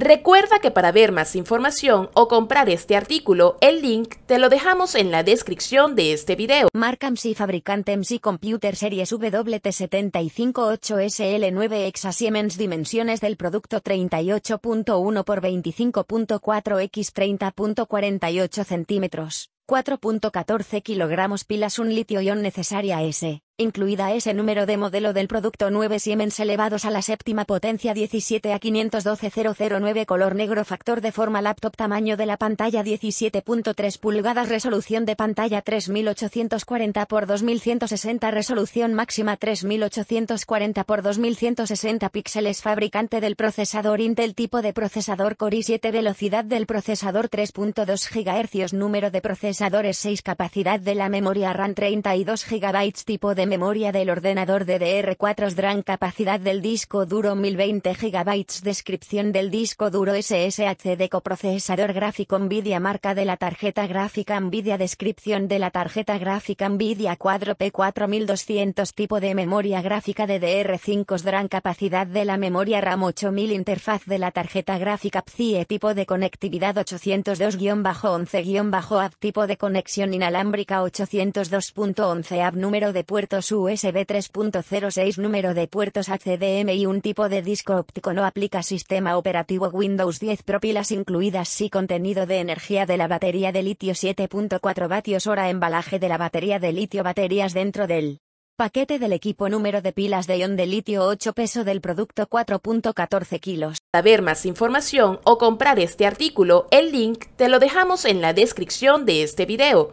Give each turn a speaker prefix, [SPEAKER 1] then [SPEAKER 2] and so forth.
[SPEAKER 1] Recuerda que para ver más información o comprar este artículo, el link te lo dejamos en la descripción de este video. Marca MC fabricante MC Computer
[SPEAKER 2] Series WT758SL9 Exa Siemens Dimensiones del producto 38.1 x 25.4 x 30.48 centímetros, 4.14 kilogramos pilas un litio ion necesaria S incluida ese número de modelo del producto 9 Siemens elevados a la séptima potencia 17 a 512009 color negro factor de forma laptop tamaño de la pantalla 17.3 pulgadas resolución de pantalla 3840 x 2160 resolución máxima 3840 x 2160 píxeles fabricante del procesador Intel tipo de procesador Core i7 velocidad del procesador 3.2 GHz número de procesadores 6 capacidad de la memoria RAM 32 GB tipo de memoria del ordenador DDR4 gran Capacidad del disco duro 1020 GB Descripción del disco duro SSHD Coprocesador gráfico NVIDIA Marca de la tarjeta gráfica NVIDIA Descripción de la tarjeta gráfica NVIDIA Quadro P4200 Tipo de memoria gráfica DDR5 gran Capacidad de la memoria RAM 8000 Interfaz de la tarjeta gráfica PCIe Tipo de conectividad 802-11-AB Tipo de conexión inalámbrica 802.11 AB Número de puertos USB 3.06 Número de puertos Y Un tipo de disco óptico no aplica Sistema operativo Windows 10 Pro Pilas incluidas Sí contenido de energía de la batería de litio 7.4 vatios hora Embalaje de la batería de litio Baterías dentro del Paquete
[SPEAKER 1] del equipo número de pilas de ion de litio 8 peso del producto 4.14 kilos. Para ver más información o comprar este artículo, el link te lo dejamos en la descripción de este video.